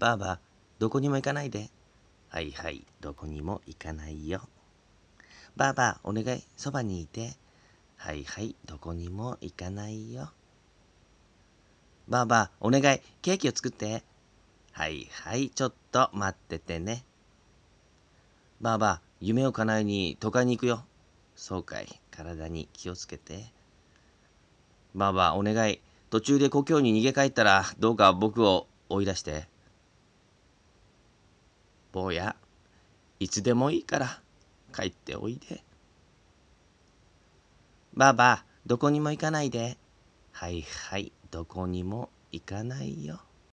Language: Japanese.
ばあば、どこにも行かないで。はいはい、どこにも行かないよ。ばあば、お願い、そばにいて。はいはい、どこにも行かないよ。ばあば、お願い、ケーキを作って。はいはい、ちょっと待っててね。ばあば、夢を叶えに都会に行くよ。そうかい、体に気をつけて。ばあば、お願い、途中で故郷に逃げ帰ったら、どうか僕を追い出して。坊やいつでもいいから帰っておいでばあばどこにも行かないではいはいどこにも行かないよ